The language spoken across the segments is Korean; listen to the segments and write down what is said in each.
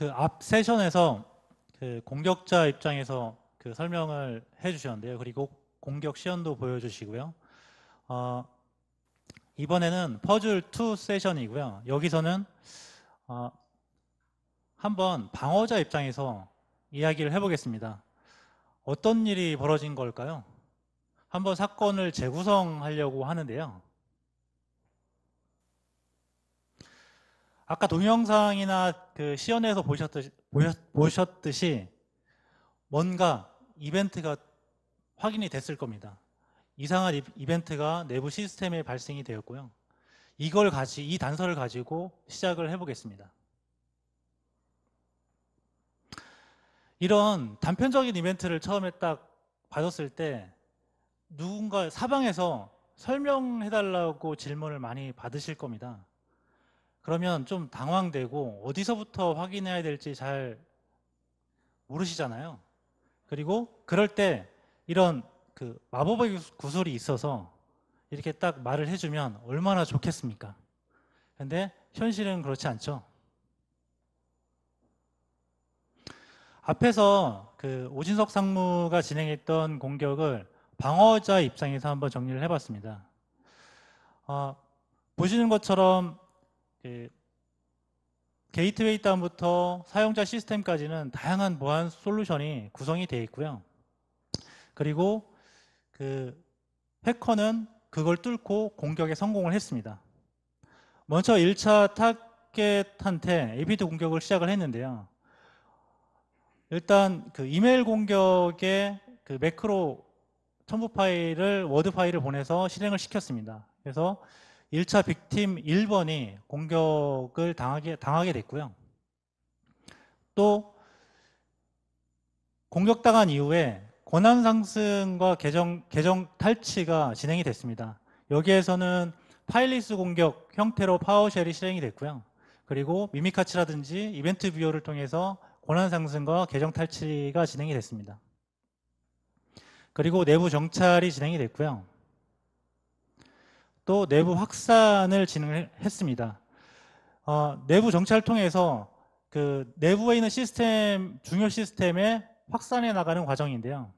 그 앞 세션에서 그 공격자 입장에서 그 설명을 해주셨는데요. 그리고 공격 시연도 보여주시고요. 어, 이번에는 퍼즐 2 세션이고요. 여기서는 어, 한번 방어자 입장에서 이야기를 해보겠습니다. 어떤 일이 벌어진 걸까요? 한번 사건을 재구성하려고 하는데요. 아까 동영상이나 그 시연에서 보셨듯이, 보셨듯이 뭔가 이벤트가 확인이 됐을 겁니다. 이상한 이벤트가 내부 시스템에 발생이 되었고요. 이걸 같이 이 단서를 가지고 시작을 해보겠습니다. 이런 단편적인 이벤트를 처음에 딱 받았을 때 누군가 사방에서 설명해달라고 질문을 많이 받으실 겁니다. 그러면 좀 당황되고 어디서부터 확인해야 될지 잘 모르시잖아요. 그리고 그럴 때 이런 그 마법의 구슬이 있어서 이렇게 딱 말을 해주면 얼마나 좋겠습니까? 근데 현실은 그렇지 않죠. 앞에서 그 오진석 상무가 진행했던 공격을 방어자 입장에서 한번 정리를 해봤습니다. 어, 보시는 것처럼 그 게이트웨이 다부터 사용자 시스템까지는 다양한 보안 솔루션이 구성이 되어 있고요. 그리고 그 해커는 그걸 뚫고 공격에 성공을 했습니다. 먼저 1차 타겟한테 APT 공격을 시작을 했는데요. 일단 그 이메일 공격에 그 매크로 첨부 파일을 워드 파일을 보내서 실행을 시켰습니다. 그래서 1차 빅팀 1번이 공격을 당하게, 당하게 됐고요. 또 공격당한 이후에 권한 상승과 계정, 계정 탈취가 진행이 됐습니다. 여기에서는 파일리스 공격 형태로 파워쉘이 실행이 됐고요. 그리고 미미카치라든지 이벤트 뷰어를 통해서 권한 상승과 계정 탈취가 진행이 됐습니다. 그리고 내부 정찰이 진행이 됐고요. 또 내부 확산을 진행했습니다. 어, 내부 정찰 통해서 그 내부에 있는 시스템 중요 시스템의 확산해 나가는 과정인데요.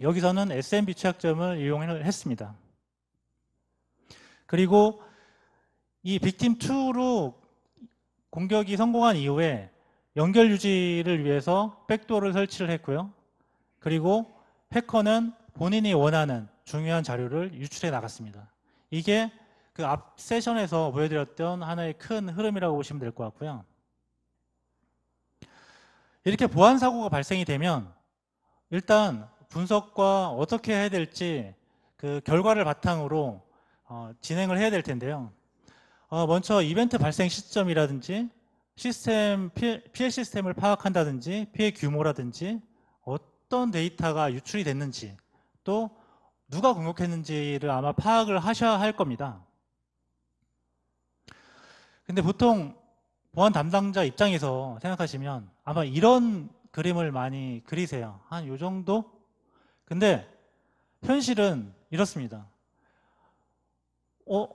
여기서는 SMB 취약점을 이용을 했습니다. 그리고 이 빅팀 2로 공격이 성공한 이후에 연결 유지를 위해서 백도어를 설치를 했고요. 그리고 해커는 본인이 원하는 중요한 자료를 유출해 나갔습니다. 이게 그 앞 세션에서 보여드렸던 하나의 큰 흐름이라고 보시면 될 것 같고요. 이렇게 보안 사고가 발생이 되면 일단 분석과 어떻게 해야 될지 그 결과를 바탕으로 어, 진행을 해야 될 텐데요. 어, 먼저 이벤트 발생 시점이라든지 시스템 피해, 피해 시스템을 파악한다든지 피해 규모라든지 어떤 데이터가 유출이 됐는지 또 누가 공격했는지를 아마 파악을 하셔야 할 겁니다. 근데 보통 보안 담당자 입장에서 생각하시면 아마 이런 그림을 많이 그리세요. 한 요 정도? 근데 현실은 이렇습니다. 어,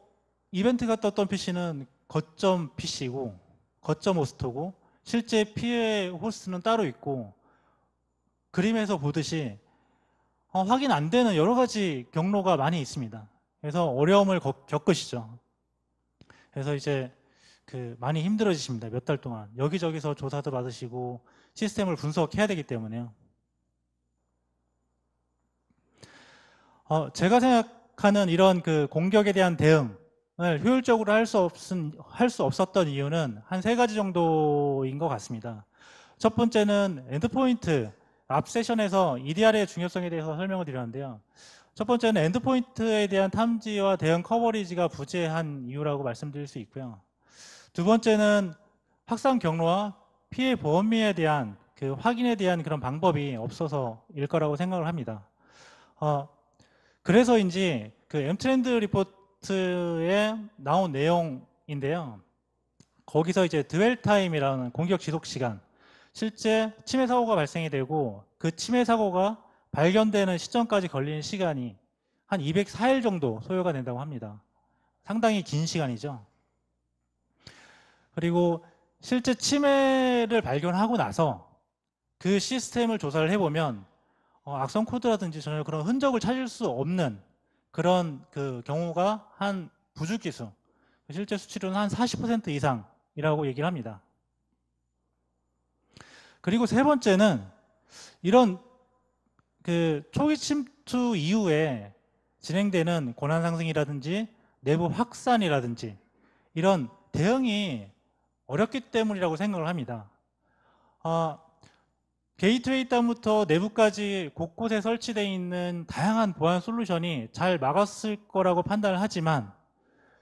이벤트가 떴던 PC는 거점 PC고, 거점 호스트고, 실제 피해 호스트는 따로 있고, 그림에서 보듯이 어, 확인 안 되는 여러 가지 경로가 많이 있습니다. 그래서 어려움을 겪으시죠. 그래서 이제 그 많이 힘들어지십니다. 몇 달 동안 여기저기서 조사도 받으시고 시스템을 분석해야 되기 때문에요. 어, 제가 생각하는 이런 그 공격에 대한 대응을 효율적으로 할수 없은 할수 없었던 이유는 한 세 가지 정도인 것 같습니다. 첫 번째는 엔드포인트 앞 세션에서 EDR의 중요성에 대해서 설명을 드렸는데요. 첫 번째는 엔드포인트에 대한 탐지와 대응 커버리지가 부재한 이유라고 말씀드릴 수 있고요. 두 번째는 확산 경로와 피해 보험미에 대한 그 확인에 대한 그런 방법이 없어서일 거라고 생각을 합니다. 어, 그래서인지 그 엠트렌드 리포트에 나온 내용인데요. 거기서 이제 드웰 타임이라는 공격 지속 시간 실제 치매 사고가 발생이 되고 그 치매 사고가 발견되는 시점까지 걸리는 시간이 한 204일 정도 소요가 된다고 합니다. 상당히 긴 시간이죠. 그리고 실제 치매를 발견하고 나서 그 시스템을 조사를 해보면 어, 악성 코드라든지 전혀 그런 흔적을 찾을 수 없는 그런 그 경우가 한 부주기수 실제 수치로는 한 40% 이상이라고 얘기를 합니다. 그리고 세 번째는 이런 그 초기 침투 이후에 진행되는 고난 상승이라든지 내부 확산이라든지 이런 대응이 어렵기 때문이라고 생각을 합니다. 아, 게이트웨이 땅부터 내부까지 곳곳에 설치되어 있는 다양한 보안 솔루션이 잘 막았을 거라고 판단을 하지만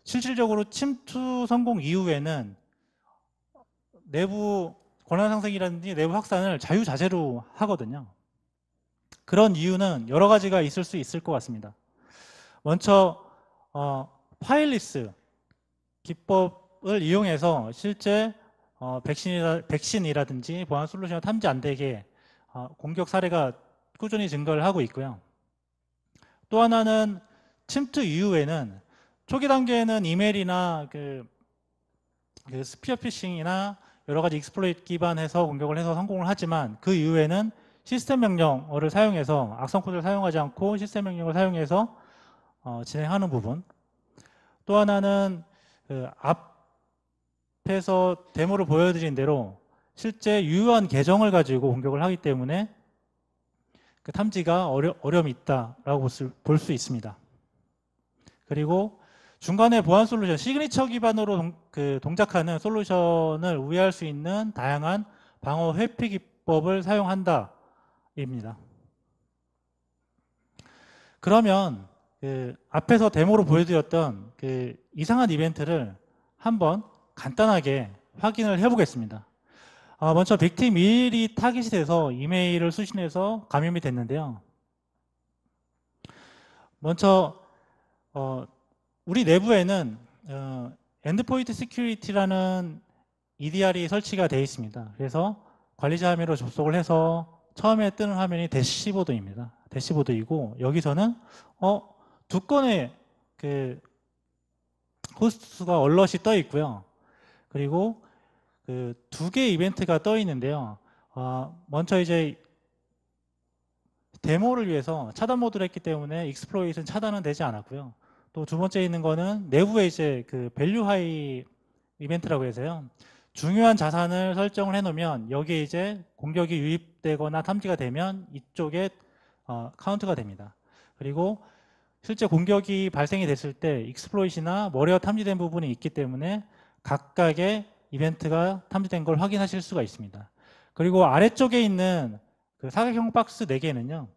실질적으로 침투 성공 이후에는 내부 권한상생이라든지 내부 확산을 자유자재로 하거든요. 그런 이유는 여러 가지가 있을 수 있을 것 같습니다. 먼저 어, 파일리스 기법을 이용해서 실제 어, 백신이라, 든지 보안 솔루션을 탐지 안 되게 어, 공격 사례가 꾸준히 증가를 하고 있고요. 또 하나는 침투 이후에는 초기 단계에는 이메일이나 그, 그 스피어 피싱이나 여러 가지 익스플로잇 기반해서 공격을 해서 성공을 하지만 그 이후에는 시스템 명령어를 사용해서 악성 코드를 사용하지 않고 시스템 명령을 사용해서 어, 진행하는 부분 또 하나는 그 앞에서 데모를 보여드린 대로 실제 유효한 계정을 가지고 공격을 하기 때문에 그 탐지가 어려, 어려움이 있다라고 볼 수 있습니다. 그리고 중간에 보안 솔루션, 시그니처 기반으로 동, 그 작하는 솔루션을 우회할 수 있는 다양한 방어 회피 기법을 사용한다. 입니다. 그러면 그 앞에서 데모로 보여드렸던 그 이상한 이벤트를 한번 간단하게 확인을 해보겠습니다. 아, 먼저 빅팀 1이 타깃이 돼서 이메일을 수신해서 감염이 됐는데요. 먼저 어, 우리 내부에는 어, 엔드포인트 시큐리티라는 EDR이 설치가 되어 있습니다. 그래서 관리자 화면으로 접속을 해서 처음에 뜨는 화면이 대시보드입니다. 대시보드이고 여기서는 어, 두 건의 그 호스트가 얼럿이 떠 있고요. 그리고 그 두 개의 이벤트가 떠 있는데요. 어, 먼저 이제 데모를 위해서 차단 모드를 했기 때문에 익스플로잇은 차단은 되지 않았고요. 또두 번째 있는 거는 내부에 이제 그 밸류 하이 이벤트라고 해서요. 중요한 자산을 설정을 해놓으면 여기에 이제 공격이 유입되거나 탐지가 되면 이쪽에 어, 카운트가 됩니다. 그리고 실제 공격이 발생이 됐을 때 익스플로잇이나 머리와 탐지된 부분이 있기 때문에 각각의 이벤트가 탐지된 걸 확인하실 수가 있습니다. 그리고 아래쪽에 있는 그 사각형 박스 4개는요.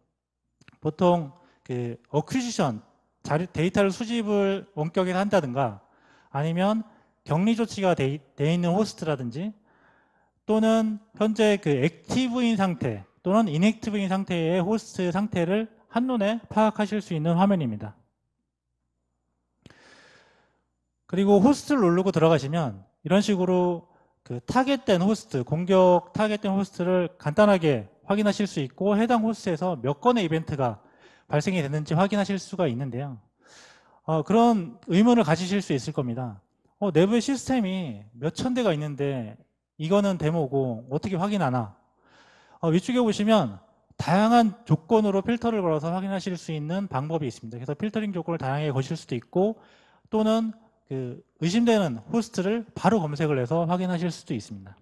보통 그 어퀴지션 자료, 데이터를 수집을 원격에서 한다든가 아니면 격리 조치가 돼, 돼 있는 호스트라든지 또는 현재 그 액티브인 상태 또는 인액티브인 상태의 호스트 상태를 한눈에 파악하실 수 있는 화면입니다. 그리고 호스트를 누르고 들어가시면 이런 식으로 그 타겟된 호스트, 공격 타겟된 호스트를 간단하게 확인하실 수 있고 해당 호스트에서 몇 건의 이벤트가 발생이 됐는지 확인하실 수가 있는데요. 어, 그런 의문을 가지실 수 있을 겁니다. 어, 내부의 시스템이 몇 천 대가 있는데 이거는 데모고 어떻게 확인하나? 어, 위쪽에 보시면 다양한 조건으로 필터를 걸어서 확인하실 수 있는 방법이 있습니다. 그래서 필터링 조건을 다양하게 거실 수도 있고 또는 그 의심되는 호스트를 바로 검색을 해서 확인하실 수도 있습니다.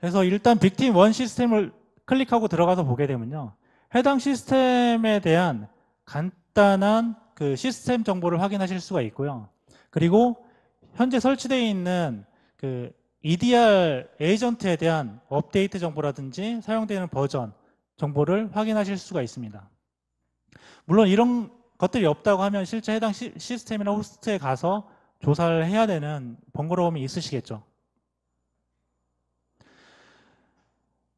그래서 일단 빅팀 1 시스템을 클릭하고 들어가서 보게 되면요. 해당 시스템에 대한 간단한 그 시스템 정보를 확인하실 수가 있고요. 그리고 현재 설치되어 있는 그 EDR 에이전트에 대한 업데이트 정보라든지 사용되는 버전 정보를 확인하실 수가 있습니다. 물론 이런 것들이 없다고 하면 실제 해당 시, 스템이나 호스트에 가서 조사를 해야 되는 번거로움이 있으시겠죠.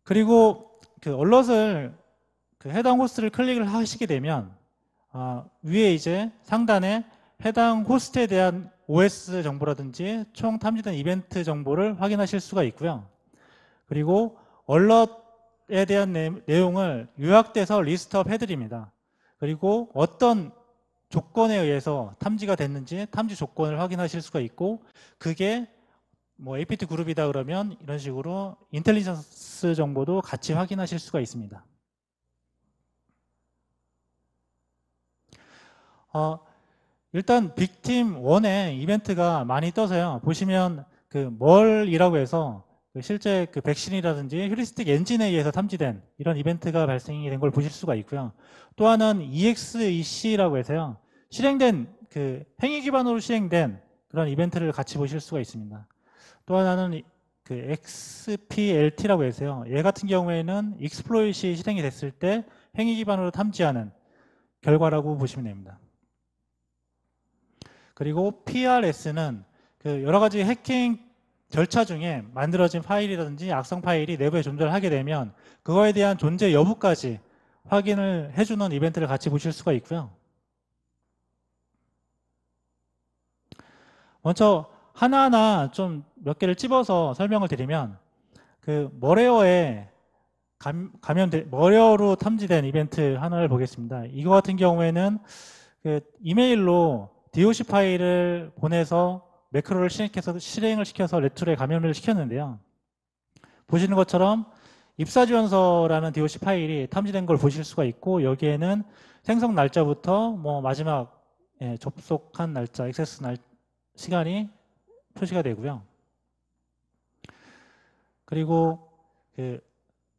그리고 그 얼럿을 그 해당 호스트를 클릭을 하시게 되면 어, 위에 이제 상단에 해당 호스트에 대한 OS 정보라든지 총 탐지된 이벤트 정보를 확인하실 수가 있고요. 그리고 얼럿에 대한 내, 용을 요약돼서 리스트업 해드립니다. 그리고 어떤 조건에 의해서 탐지가 됐는지 탐지 조건을 확인하실 수가 있고 그게 뭐 APT 그룹이다 그러면 이런 식으로 인텔리전스 정보도 같이 확인하실 수가 있습니다. 어, 일단 빅팀 1의 이벤트가 많이 떠서요. 보시면 그멀이라고 해서 그 실제 그 백신이라든지 휴리스틱 엔진에 의해서 탐지된 이런 이벤트가 발생이 된 걸 보실 수가 있고요. 또 하나는 EXEC라고 해서요. 실행된 그 행위 기반으로 실행된 그런 이벤트를 같이 보실 수가 있습니다. 또 하나는 그 XPLT라고 해서요. 얘 같은 경우에는 익스플로잇이 실행이 됐을 때 행위 기반으로 탐지하는 결과라고 보시면 됩니다. 그리고 PRS는 그 여러 가지 해킹 절차 중에 만들어진 파일이라든지 악성 파일이 내부에 존재를 하게 되면 그거에 대한 존재 여부까지 확인을 해주는 이벤트를 같이 보실 수가 있고요. 먼저 하나하나 좀 몇 개를 찝어서 설명을 드리면 그 머레어에 감, 감염 머레어로 탐지된 이벤트 하나를 보겠습니다. 이거 같은 경우에는 그 이메일로 DOC 파일을 보내서 매크로를 실행해서 실행을 시켜서 레툴에 감염을 시켰는데요. 보시는 것처럼 입사지원서라는 DOC 파일이 탐지된 걸 보실 수가 있고 여기에는 생성 날짜부터 뭐 마지막 예, 접속한 날짜, 액세스 날 시간이 표시가 되고요. 그리고 그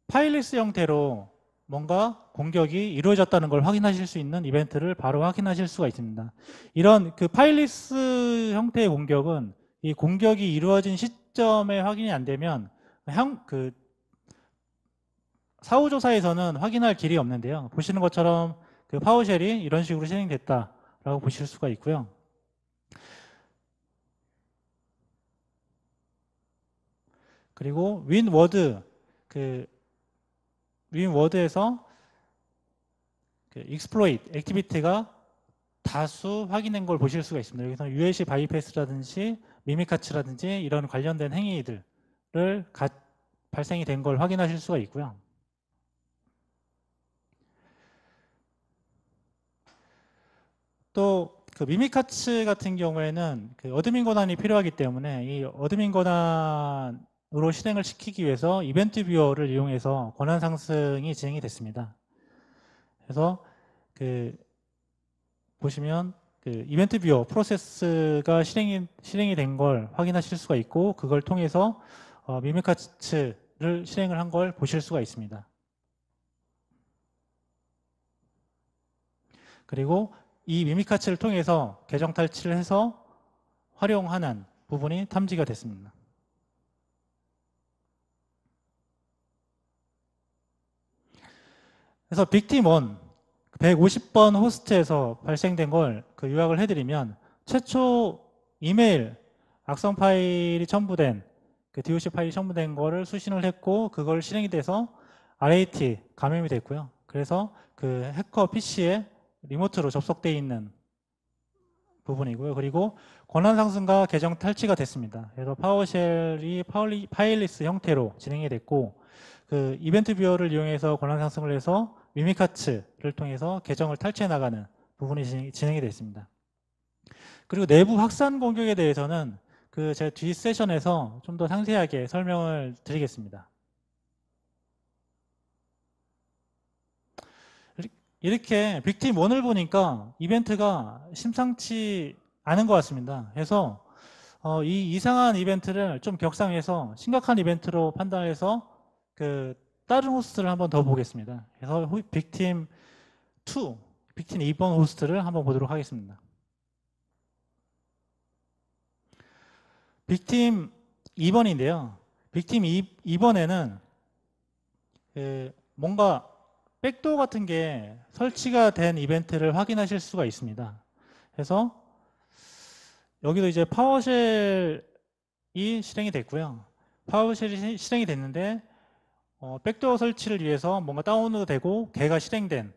파일리스 형태로 뭔가 공격이 이루어졌다는 걸 확인하실 수 있는 이벤트를 바로 확인하실 수가 있습니다. 이런 그 파일리스 형태의 공격은 이 공격이 이루어진 시점에 확인이 안 되면 향, 그 사후조사에서는 확인할 길이 없는데요. 보시는 것처럼 그 파워쉘이 이런 식으로 실행됐다라고 보실 수가 있고요. 그리고 윈워드 그 위인워드에서 익스플로이트 액티비티가 다수 확인된 걸 보실 수가 있습니다. 여기서 UAC 바이패스라든지 미미카츠라든지 이런 관련된 행위들을 가, 발생이 된 걸 확인하실 수가 있고요. 또 그 미미카츠 같은 경우에는 그 어드민 권한이 필요하기 때문에 이 어드민 권한 으로 실행을 시키기 위해서 이벤트 뷰어를 이용해서 권한 상승이 진행이 됐습니다. 그래서 그 보시면 그 이벤트 뷰어 프로세스가 실행이 실행이 된 걸 확인하실 수가 있고 그걸 통해서 어, 미메카츠를 실행을 한 걸 보실 수가 있습니다. 그리고 이 미미카츠를 통해서 계정 탈취를 해서 활용하는 부분이 탐지가 됐습니다. 그래서 빅팀은 150번 호스트에서 발생된 걸 그 요약을 해드리면 최초 이메일 악성 파일이 첨부된 그 DOC 파일이 첨부된 거를 수신을 했고 그걸 실행이 돼서 RAT 감염이 됐고요. 그래서 그 해커 PC에 리모트로 접속돼 있는 부분이고요. 그리고 권한 상승과 계정 탈취가 됐습니다. 그래서 파워쉘이 파일리스 형태로 진행이 됐고 그 이벤트 뷰어를 이용해서 권한 상승을 해서 위미카츠를 통해서 계정을 탈취해 나가는 부분이 진행이 되어 있습니다. 그리고 내부 확산 공격에 대해서는 그제뒤 세션에서 좀 더 상세하게 설명을 드리겠습니다. 이렇게 빅팀 1을 보니까 이벤트가 심상치 않은 것 같습니다. 그래서 어, 이 이상한 이벤트를 좀 격상해서 심각한 이벤트로 판단해서 그 다른 호스트를 한번 더 보겠습니다. 그래서 빅팀 2, 빅팀 2번 호스트를 한번 보도록 하겠습니다. 빅팀 2번인데요. 빅팀 2, 번에는 예, 뭔가 백도 같은 게 설치가 된 이벤트를 확인하실 수가 있습니다. 그래서 여기도 이제 파워쉘이 실행이 됐고요. 파워쉘이 실행이 됐는데 어, 백도어 설치를 위해서 뭔가 다운로드되고 개가 실행된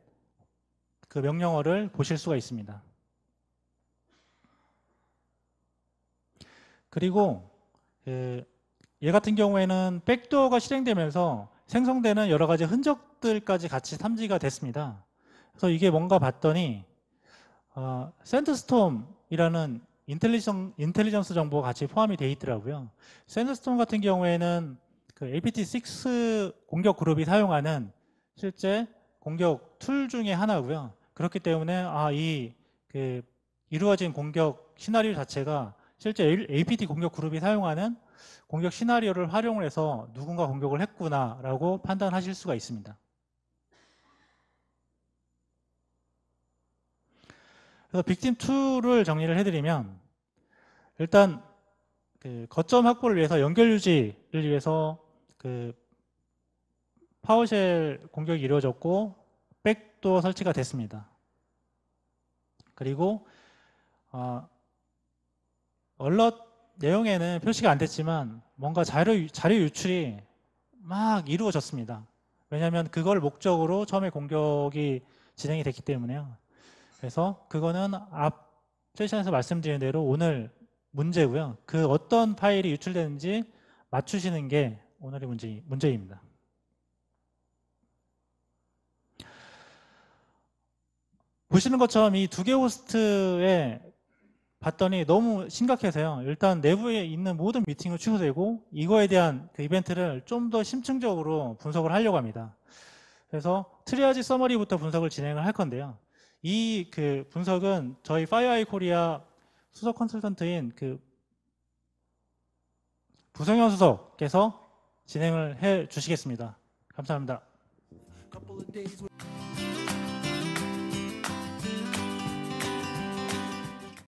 그 명령어를 보실 수가 있습니다. 그리고 예, 얘 같은 경우에는 백도어가 실행되면서 생성되는 여러 가지 흔적들까지 같이 탐지가 됐습니다. 그래서 이게 뭔가 봤더니 어, 센트스톰이라는 인텔리전, 스 정보가 같이 포함이 돼 있더라고요. 센트스톰 같은 경우에는 그 APT6 공격 그룹이 사용하는 실제 공격 툴 중에 하나고요. 그렇기 때문에 아, 이그 이루어진 공격 시나리오 자체가 실제 APT 공격 그룹이 사용하는 공격 시나리오를 활용을 해서 누군가 공격을 했구나라고 판단하실 수가 있습니다. 그래서 빅팀 2를 정리를 해드리면 일단 그 거점 확보를 위해서 연결 유지를 위해서 그 파워쉘 공격이 이루어졌고 백도 설치가 됐습니다. 그리고 어, 얼럿 내용에는 표시가 안 됐지만 뭔가 자료, 자료 유출이 막 이루어졌습니다. 왜냐하면 그걸 목적으로 처음에 공격이 진행이 됐기 때문에요. 그래서 그거는 앞 세션에서 말씀드린 대로 오늘 문제고요. 그 어떤 파일이 유출되는지 맞추시는 게 오늘의 문제, 문제입니다. 보시는 것처럼 이 두 개 호스트에 봤더니 너무 심각해서요. 일단 내부에 있는 모든 미팅을 취소되고 이거에 대한 그 이벤트를 좀 더 심층적으로 분석을 하려고 합니다. 그래서 트리아지 서머리부터 분석을 진행을 할 건데요. 이 그 분석은 저희 파이어아이 코리아 수석 컨설턴트인 그 부성현 수석께서 진행을 해 주시겠습니다. 감사합니다.